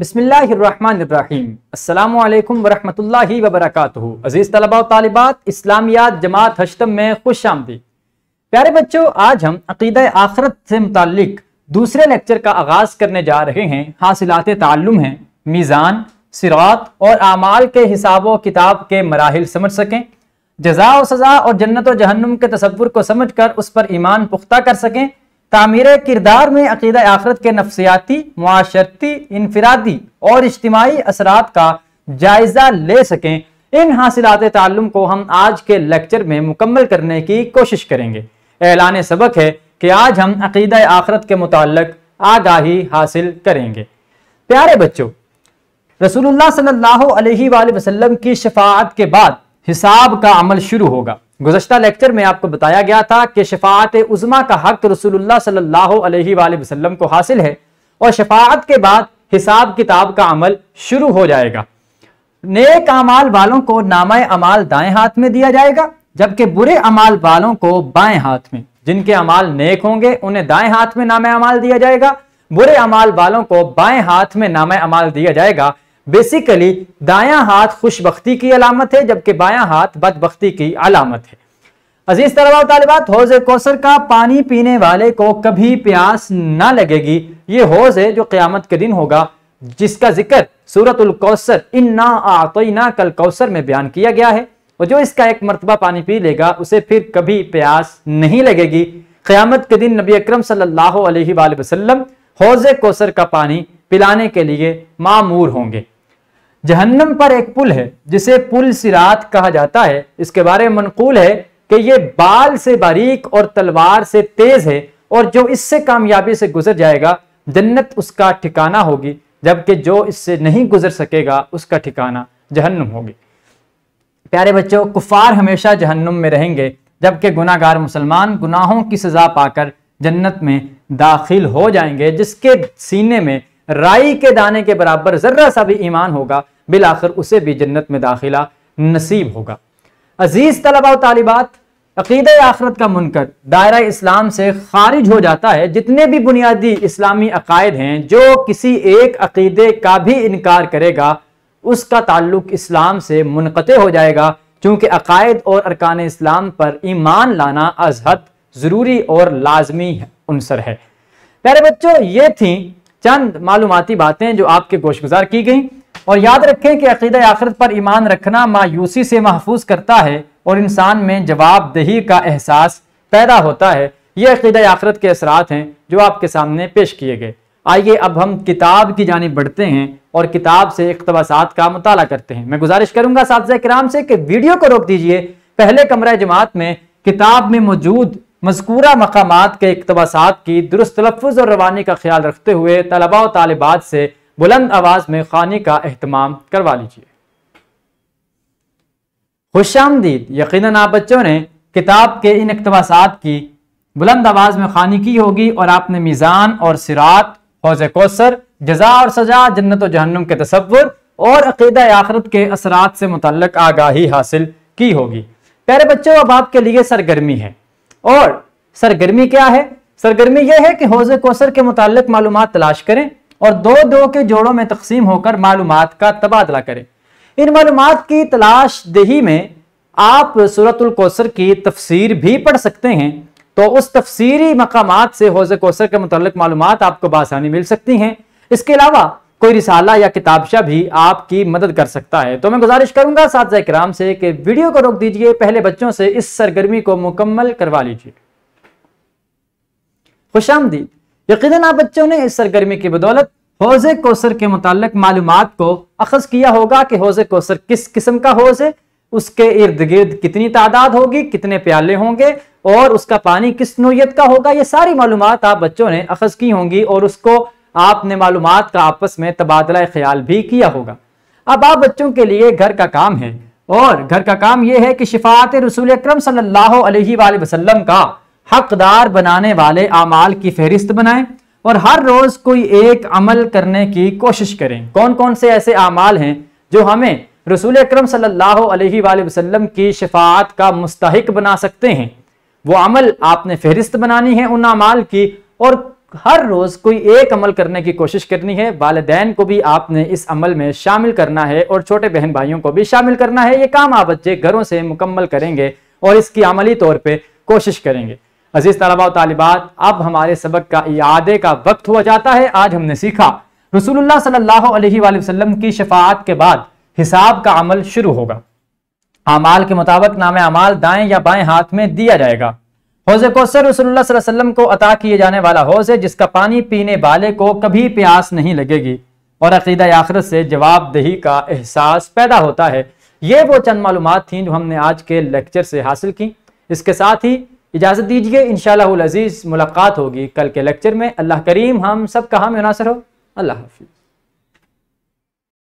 बसमिल्लाम वरहमल वबरक अज़ीज़ तलबा तालिबात इस्लामियात जमात हशतम में खुश आमदी प्यारे बच्चों आज हम अकीद आखरत से मुतक दूसरे लेक्चर का आगाज़ करने जा रहे हैं हासिलात ताल्लुम हैं मीज़ान सिरात और आमाल के हिसाब व किताब के मराहल समझ सकें जजा व सज़ा और जन्नत व जहन्नुम के तस्वुर को समझ कर उस पर ईमान पुख्ता कर सकें तामीर किरदार में अकीद आखरत के नफसियाती माशरती इनफरादी और इज्तमाही असरा का जायज़ा ले सकें इन हासिलात तालुम को हम आज के लेक्चर में मुकम्मल करने की कोशिश करेंगे ऐलान सबक है कि आज हम अकीद आखरत के मुतल आगाही हासिल करेंगे प्यारे बच्चों रसूलुल्लाह सल्लल्लाहु अलैहि वसल्लम की शफात के बाद हिसाब का अमल शुरू होगा गुजशत लेक्चर में आपको बताया गया था कि शफात उज़मा का हक रसूलुल्लाह सल्लल्लाहु को हासिल है और शफात के बाद हिसाब किताब का अमल शुरू हो जाएगा नेक अमाल वालों को नामा अमाल दाएं हाथ में दिया जाएगा जबकि बुरे अमाल वालों को बाएं हाथ में जिनके अमाल नेक होंगे उन्हें दाएं हाथ में नामा अमाल दिया जाएगा बुरे अमाल वालों को बाएं हाथ में नामा अमाल दिया जाएगा बेसिकली दायां हाथ खुशबख्ती की अलामत है जबकि बायां हाथ बदबख्ती की अलामत है अजीज तलबा तलबात हौज कौसर का पानी पीने वाले को कभी प्यास ना लगेगी ये हौज है जो क़्यामत के दिन होगा जिसका जिक्र सूरतुल कौसर इन्ना आतना कल कौसर में बयान किया गया है और जो इसका एक मरतबा पानी पी लेगा उसे फिर कभी प्यास नहीं लगेगी क़्यामत के दिन नबी अक्रम सल्ला हौज कौसर का पानी पिलाने के लिए मामूर होंगे जहन्नम पर एक पुल है जिसे पुल सिरात कहा जाता है इसके बारे में मनकूल है कि ये बाल से बारीक और तलवार से तेज है और जो इससे कामयाबी से गुजर जाएगा जन्नत उसका ठिकाना होगी जबकि जो इससे नहीं गुजर सकेगा उसका ठिकाना जहन्नम होगी प्यारे बच्चों कुफार हमेशा जहन्नम में रहेंगे जबकि गुनागार मुसलमान गुनाहों की सज़ा पाकर जन्नत में दाखिल हो जाएंगे जिसके सीने में राई के दाने के बराबर जर्रा सा भी ईमान होगा बिल आखिर उसे भी जन्नत में दाखिला नसीब होगा अजीज तलबा तालिबात अकीद आखरत का मुनकर दायरा इस्लाम से खारिज हो जाता है जितने भी बुनियादी इस्लामी अकायद हैं जो किसी एक अकीदे का भी इनकार करेगा उसका ताल्लुक इस्लाम से मुनते हो जाएगा चूंकि अकायद और अरकान इस्लाम पर ईमान लाना अजहद ज़रूरी और लाजमी अनसर है प्यारे बच्चों ये थी चंद मालूमती बातें जो आपके गोशगुजार की गई और याद रखें कि अकीद आखिरत पर ईमान रखना मायूसी से महफूज करता है और इंसान में जवाबदेही का एहसास पैदा होता है ये अकीद आखिरत के असरात हैं जो आपके सामने पेश किए गए आइए अब हम किताब की जानब बढ़ते हैं और किताब से इकतबासात का मुताला करते हैं मैं गुजारिश करूंगा साथ कराम से कि वीडियो को रोक दीजिए पहले कमरा जमात में किताब में मौजूद मजकूरा मकाम के इकतबासात की दुरुस्त तलफ़ और रवानी का ख्याल रखते हुए तलबा और तालिबात से बुलंद आवाज़ में खानी का अहतमाम करवा लीजिए खुश आमदीद यकीन आप बच्चों ने किताब के इन इकतबासात की बुलंद आवाज़ में खानी की होगी और आपने मीज़ान और सिरात हौज कोसर जजा और सजा जन्नत और के तस्वुर और अकीद आखरत के असरात से मुतल आगाही हासिल की होगी प्यारे बच्चों अब आपके लिए सरगर्मी है और सरगर्मी क्या है सरगर्मी यह है कि हौज कोसर के मुतल मालूम तलाश करें और दो दो के जोड़ों में तकसीम होकर मालूम का तबादला करें इन मालूम की तलाश दही में आप सूरतुल कोसर की तफसीर भी पढ़ सकते हैं तो उस तफसीरी मकाम से हौज कोसर के मुतल मालूम आपको बासानी मिल सकती हैं इसके अलावा कोई रिसाला या किताबशा भी आपकी मदद कर सकता है तो मैं गुजारिश करूंगा साथ कराम से कि वीडियो को रोक दीजिए पहले बच्चों से इस सरगर्मी को मुकम्मल करवा लीजिए खुशामदी यकीन आप बच्चों ने इस सरगर्मी की बदौलत हौज कोसर के मुतालक मालूम को अखज किया होगा कि हौज कोसर किस किस्म का हौज है उसके इर्द गिर्द कितनी तादाद होगी कितने प्याले होंगे और उसका पानी किस नोयत का होगा ये सारी मालूम आप बच्चों ने अखज की होंगी और उसको आपने मालूम का आपस में तबादला ख्याल भी किया होगा अब आप बच्चों के लिए घर का काम है और घर का काम यह है कि शिफात रसूल अक्रम सल्लाम का हकदार बनाने वाले अमाल की फहरिस्त बनाएं और हर रोज कोई एक अमल करने की कोशिश करें कौन कौन से ऐसे अमाल हैं जो हमें रसूल अक्रम सल्लल्लाहु की शिफात का मुस्तक बना सकते हैं वो अमल आपने फहरिस्त बनानी है उन अमाल की और हर रोज कोई एक अमल करने की कोशिश करनी है वालदेन को भी आपने इस अमल में शामिल करना है और छोटे बहन भाइयों को भी शामिल करना है ये काम आप बच्चे घरों से मुकम्मल करेंगे और इसकी अमली तौर पर कोशिश करेंगे अजीज तलबा तालिबात अब हमारे सबक का यादे का वक्त हुआ जाता है आज हमने सीखा रसूलुल्लाह सल्लल्लाहु अलैहि वसल्लम की शफात के बाद हिसाब का अमल शुरू होगा अमाल के मुताबिक नाम अमाल दाएं या बाएं हाथ में दिया जाएगा हौज कोसर रसोल्लाम को अता किए जाने वाला हौज है जिसका पानी पीने वाले को कभी प्यास नहीं लगेगी और अकीदा आखरत से जवाबदेही का एहसास पैदा होता है ये वो चंद मालूम थी जो हमने आज के लेक्चर से हासिल की इसके साथ ही इजाज़त दीजिए इन शजीज़ मुलाकात होगी कल के लेक्चर में अल्लाह करीम हम सब कहा मुनासर हो अल्लाह हाफिज़